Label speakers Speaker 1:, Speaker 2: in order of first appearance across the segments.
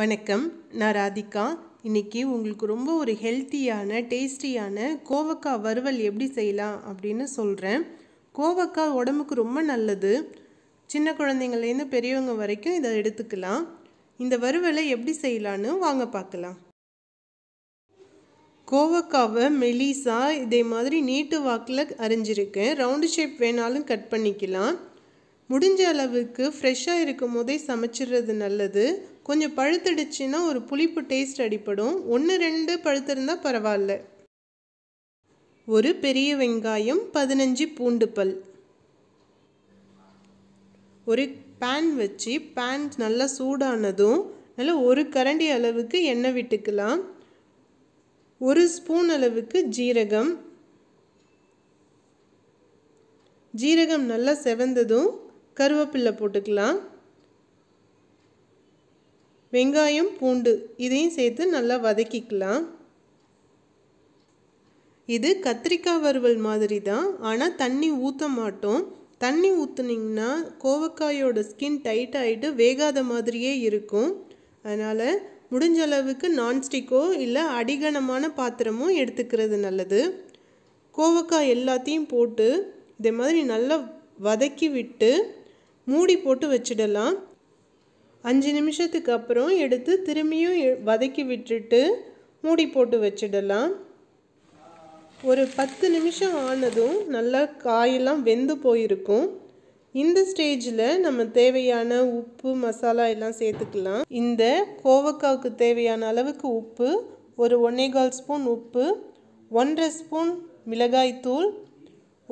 Speaker 1: வணக்கம் நான் ராதிகா இன்றைக்கி உங்களுக்கு ரொம்ப ஒரு ஹெல்த்தியான டேஸ்டியான கோவக்காய் வறுவல் எப்படி செய்யலாம் அப்படின்னு சொல்கிறேன் கோவக்காய் உடம்புக்கு ரொம்ப நல்லது சின்ன குழந்தைங்கள்லேருந்து பெரியவங்க வரைக்கும் இதை எடுத்துக்கலாம் இந்த வறுவலை எப்படி செய்யலான்னு வாங்க பார்க்கலாம் கோவக்காவை மெலிசா இதே மாதிரி நீட்டு வாக்கில் அரிஞ்சிருக்கேன் ரவுண்டு ஷேப் வேணாலும் கட் பண்ணிக்கலாம் முடிஞ்ச அளவுக்கு ஃப்ரெஷ்ஷாக இருக்கும் போதே சமைச்சிடுறது நல்லது கொஞ்சம் பழுத்துடுச்சுன்னா ஒரு புளிப்பு டேஸ்ட் அடிப்படும் ஒன்று ரெண்டு பழுத்திருந்தால் பரவாயில்ல ஒரு பெரிய வெங்காயம் பதினஞ்சு பூண்டு பல் ஒரு பேன் வச்சு பேன் நல்லா சூடானதும் நல்லா ஒரு கரண்டி அளவுக்கு எண்ணெய் விட்டுக்கலாம் ஒரு ஸ்பூன் அளவுக்கு ஜீரகம் ஜீரகம் நல்லா செவந்ததும் கருவேப்பில்லை போட்டுக்கலாம் வெங்காயம் பூண்டு இதையும் சேர்த்து நல்லா வதக்கிக்கலாம் இது கத்திரிக்காய் வறுவல் மாதிரி தான் ஆனால் தண்ணி ஊற்ற மாட்டோம் தண்ணி ஊற்றுனிங்கன்னா கோவக்காயோட ஸ்கின் டைட் ஆகிட்டு வேகாத மாதிரியே இருக்கும் அதனால் முடிஞ்ச அளவுக்கு நான்ஸ்டிக்கோ இல்லை அடிகனமான பாத்திரமோ எடுத்துக்கிறது நல்லது கோவக்காய் எல்லாத்தையும் போட்டு இதே மாதிரி நல்லா வதக்கி விட்டு மூடி போட்டு வச்சிடலாம் அஞ்சு நிமிஷத்துக்கு அப்புறம் எடுத்து திரும்பியும் வதக்கி விட்டுட்டு மூடி போட்டு வச்சிடலாம் ஒரு பத்து நிமிஷம் ஆனதும் நல்லா காயெல்லாம் வெந்து போயிருக்கும் இந்த ஸ்டேஜில் நம்ம தேவையான உப்பு மசாலா எல்லாம் சேர்த்துக்கலாம் இந்த கோவக்காவுக்கு தேவையான அளவுக்கு உப்பு ஒரு ஒன்னேகால் ஸ்பூன் உப்பு ஒன்றரை ஸ்பூன் மிளகாய்த்தூள்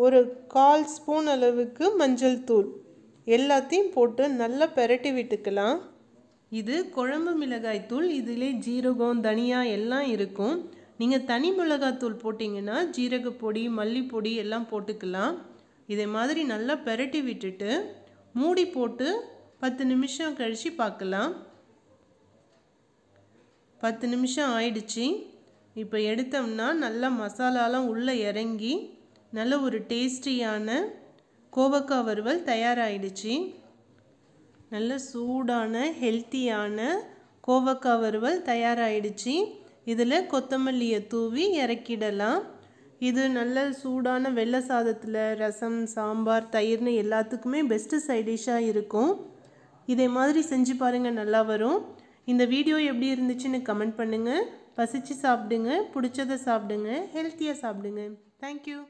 Speaker 1: ஒரு கால் ஸ்பூன் அளவுக்கு மஞ்சள் தூள் எல்லாத்தையும் போட்டு நல்லா பெரட்டி விட்டுக்கலாம் இது குழம்பு மிளகாய் தூள் இதிலே ஜீரகம் தனியா எல்லாம் இருக்கும் நீங்கள் தனி தூள் போட்டிங்கன்னா ஜீரகப்பொடி மல்லிப்பொடி எல்லாம் போட்டுக்கலாம் இதே மாதிரி நல்லா பெரட்டி விட்டுட்டு மூடி போட்டு பத்து நிமிஷம் கழித்து பார்க்கலாம் பத்து நிமிஷம் ஆயிடுச்சு இப்போ எடுத்தோம்னா நல்லா மசாலாலாம் உள்ளே இறங்கி நல்ல ஒரு டேஸ்டியான கோவக்காய் வறுவல் தயாராகிடுச்சு நல்ல சூடான ஹெல்த்தியான கோவக்காய் வறுவல் தயாராகிடுச்சு இதில் கொத்தமல்லியை தூவி இறக்கிடலாம் இது நல்ல சூடான வெள்ளை சாதத்தில் ரசம் சாம்பார் தயிர்னு எல்லாத்துக்குமே பெஸ்ட்டு சைடிஷாக இருக்கும் இதே மாதிரி செஞ்சு பாருங்கள் நல்லா வரும் இந்த வீடியோ எப்படி இருந்துச்சுன்னு கமெண்ட் பண்ணுங்கள் பசிச்சு சாப்பிடுங்க பிடிச்சதை சாப்பிடுங்க ஹெல்த்தியாக சாப்பிடுங்க தேங்க்யூ